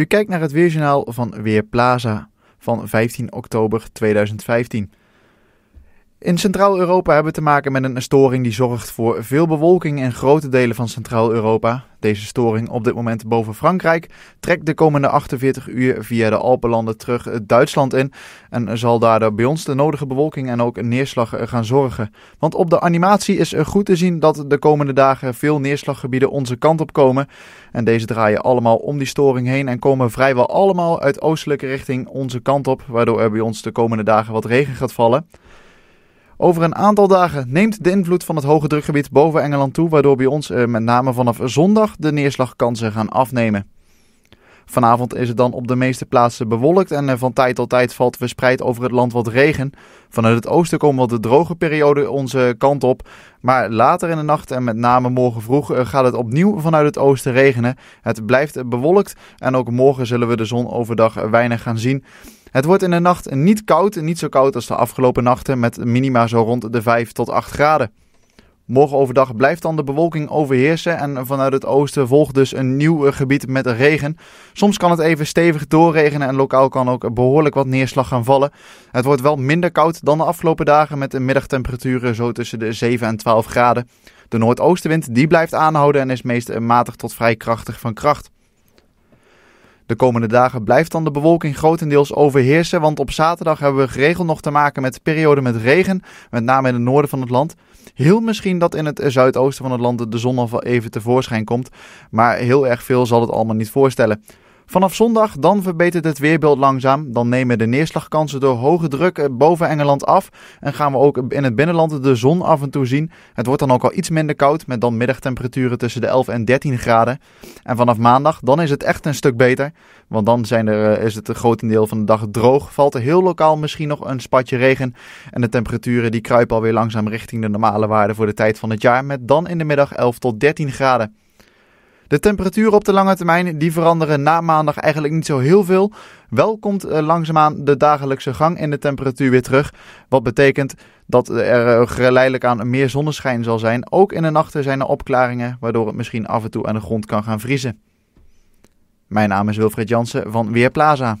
U kijkt naar het Weerjournaal van Weerplaza van 15 oktober 2015. In Centraal-Europa hebben we te maken met een storing die zorgt voor veel bewolking in grote delen van Centraal-Europa. Deze storing op dit moment boven Frankrijk trekt de komende 48 uur via de Alpenlanden terug Duitsland in en zal daardoor bij ons de nodige bewolking en ook neerslag gaan zorgen. Want op de animatie is goed te zien dat de komende dagen veel neerslaggebieden onze kant op komen en deze draaien allemaal om die storing heen en komen vrijwel allemaal uit oostelijke richting onze kant op, waardoor er bij ons de komende dagen wat regen gaat vallen. Over een aantal dagen neemt de invloed van het hoge drukgebied boven Engeland toe, waardoor bij ons eh, met name vanaf zondag de neerslagkansen gaan afnemen. Vanavond is het dan op de meeste plaatsen bewolkt en eh, van tijd tot tijd valt verspreid over het land wat regen. Vanuit het oosten komen wat de droge periode onze eh, kant op. Maar later in de nacht en met name morgen vroeg gaat het opnieuw vanuit het oosten regenen. Het blijft bewolkt en ook morgen zullen we de zon overdag weinig gaan zien. Het wordt in de nacht niet koud, niet zo koud als de afgelopen nachten met minima zo rond de 5 tot 8 graden. Morgen overdag blijft dan de bewolking overheersen en vanuit het oosten volgt dus een nieuw gebied met regen. Soms kan het even stevig doorregenen en lokaal kan ook behoorlijk wat neerslag gaan vallen. Het wordt wel minder koud dan de afgelopen dagen met de middagtemperaturen zo tussen de 7 en 12 graden. De noordoostenwind die blijft aanhouden en is meest matig tot vrij krachtig van kracht. De komende dagen blijft dan de bewolking grotendeels overheersen, want op zaterdag hebben we geregeld nog te maken met perioden met regen, met name in het noorden van het land. Heel misschien dat in het zuidoosten van het land de zon al even tevoorschijn komt, maar heel erg veel zal het allemaal niet voorstellen. Vanaf zondag dan verbetert het weerbeeld langzaam. Dan nemen de neerslagkansen door hoge druk eh, boven Engeland af. En gaan we ook in het binnenland de zon af en toe zien. Het wordt dan ook al iets minder koud, met dan middagtemperaturen tussen de 11 en 13 graden. En vanaf maandag dan is het echt een stuk beter. Want dan zijn er, eh, is het een grotendeel van de dag droog. Valt er heel lokaal misschien nog een spatje regen. En de temperaturen die kruipen alweer langzaam richting de normale waarden voor de tijd van het jaar. Met dan in de middag 11 tot 13 graden. De temperaturen op de lange termijn die veranderen na maandag eigenlijk niet zo heel veel. Wel komt eh, langzaamaan de dagelijkse gang in de temperatuur weer terug. Wat betekent dat er eh, geleidelijk aan meer zonneschijn zal zijn. Ook in de nachten zijn er opklaringen, waardoor het misschien af en toe aan de grond kan gaan vriezen. Mijn naam is Wilfred Jansen van Weerplaza.